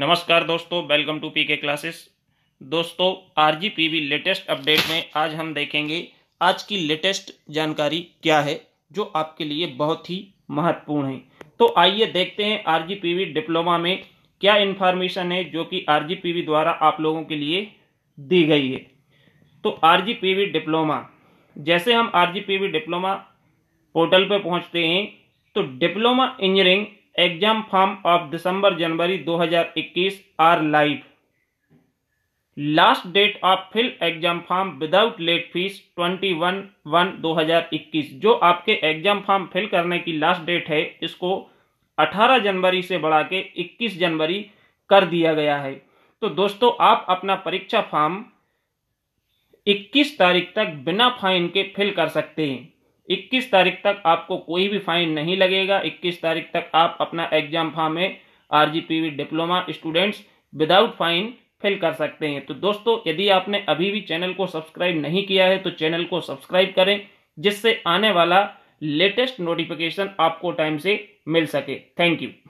नमस्कार दोस्तों welcome to P K classes दोस्तों आर जी लेटेस्ट अपडेट में आज हम देखेंगे आज की लेटेस्ट जानकारी क्या है जो आपके लिए बहुत ही महत्वपूर्ण है तो आइए देखते हैं R G P V diploma में क्या इन्फॉर्मेशन है जो कि आर जी द्वारा आप लोगों के लिए दी गई है तो आर जी डिप्लोमा जैसे हम आर जी डिप्लोमा पोर्टल पर पहुँचते हैं तो diploma engineering exam form of December January 2021 are live last date of fill exam form without late fee twenty one one दो हजार इक्कीस जो आपके एग्जाम फॉर्म फिल करने की लास्ट डेट है इसको 18 जनवरी से बढ़ा के 21 जनवरी कर दिया गया है तो दोस्तों आप अपना परीक्षा फॉर्म 21 तारीख तक बिना फाइन के फिल कर सकते हैं 21 तारीख तक आपको कोई भी फाइन नहीं लगेगा 21 तारीख तक आप अपना एग्जाम फॉर्म में RGPV diploma students without fine fill कर सकते हैं तो दोस्तों यदि आपने अभी भी चैनल को सब्सक्राइब नहीं किया है तो चैनल को सब्सक्राइब करें जिससे आने वाला लेटेस्ट नोटिफिकेशन आपको टाइम से मिल सके थैंक यू